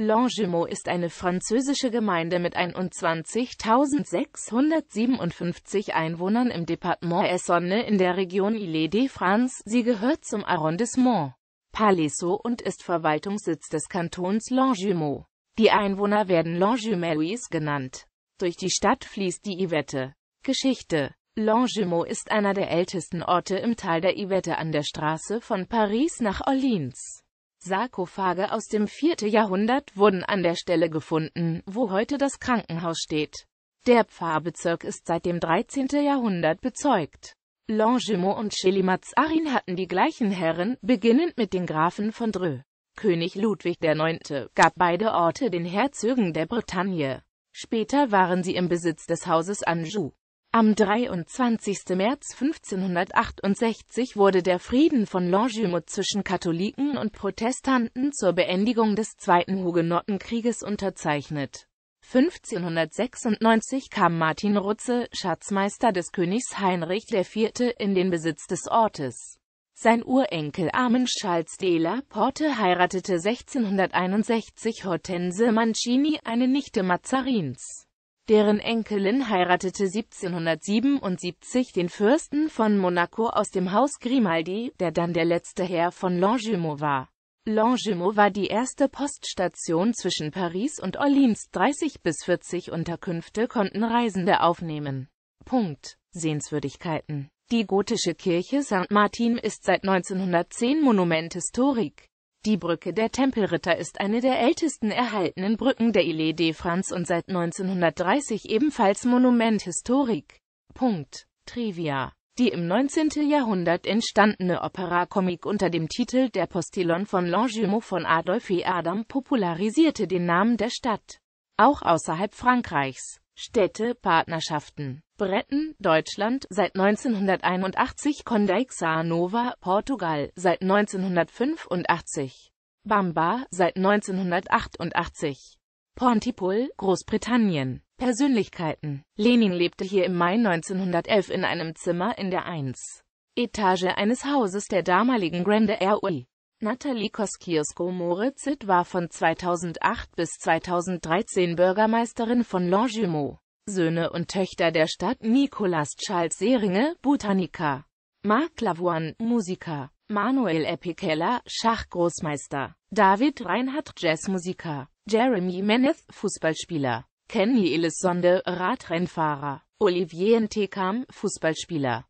Longjumeau ist eine französische Gemeinde mit 21.657 Einwohnern im Département Essonne in der Region ile de france Sie gehört zum Arrondissement Palaiseau und ist Verwaltungssitz des Kantons Longjumeau. Die Einwohner werden Longjumeauis genannt. Durch die Stadt fließt die Yvette. Geschichte Longjumeau ist einer der ältesten Orte im Tal der Yvette an der Straße von Paris nach Orleans. Sarkophage aus dem 4. Jahrhundert wurden an der Stelle gefunden, wo heute das Krankenhaus steht. Der Pfarrbezirk ist seit dem 13. Jahrhundert bezeugt. Longjumeau und Chelimazarin hatten die gleichen Herren, beginnend mit den Grafen von Dreux. König Ludwig IX. gab beide Orte den Herzögen der Bretagne. Später waren sie im Besitz des Hauses Anjou. Am 23. März 1568 wurde der Frieden von Longjumeau zwischen Katholiken und Protestanten zur Beendigung des Zweiten Hugenottenkrieges unterzeichnet. 1596 kam Martin Rutze, Schatzmeister des Königs Heinrich IV., in den Besitz des Ortes. Sein Urenkel Armen Charles de la Porte heiratete 1661 Hortense Mancini, eine Nichte Mazarins. Deren Enkelin heiratete 1777 den Fürsten von Monaco aus dem Haus Grimaldi, der dann der letzte Herr von Longjumeau war. Longjumeau war die erste Poststation zwischen Paris und Orleans. 30 bis 40 Unterkünfte konnten Reisende aufnehmen. Punkt. Sehenswürdigkeiten Die gotische Kirche St. Martin ist seit 1910 Monument historique. Die Brücke der Tempelritter ist eine der ältesten erhaltenen Brücken der Ile de France und seit 1930 ebenfalls Monument historique. Punkt. Trivia die im 19. Jahrhundert entstandene Opera-Comic unter dem Titel Der Postillon von Longjumeau von Adolphe e. Adam popularisierte den Namen der Stadt, auch außerhalb Frankreichs. Städte, Partnerschaften Bretten, Deutschland, seit 1981 Condeixa Nova, Portugal, seit 1985 Bamba, seit 1988 Pontypool, Großbritannien Persönlichkeiten Lenin lebte hier im Mai 1911 in einem Zimmer in der 1. Etage eines Hauses der damaligen Grande RUI. Nathalie Koskiosko-Moritzit war von 2008 bis 2013 Bürgermeisterin von Longjumeau. Söhne und Töchter der Stadt Nicolas Charles Seringe, Botaniker. Marc Lavoine, Musiker. Manuel Epikeller, Schachgroßmeister. David Reinhardt, Jazzmusiker. Jeremy Meneth, Fußballspieler. Kenny Elissonde, Radrennfahrer. Olivier Ntekam, Fußballspieler.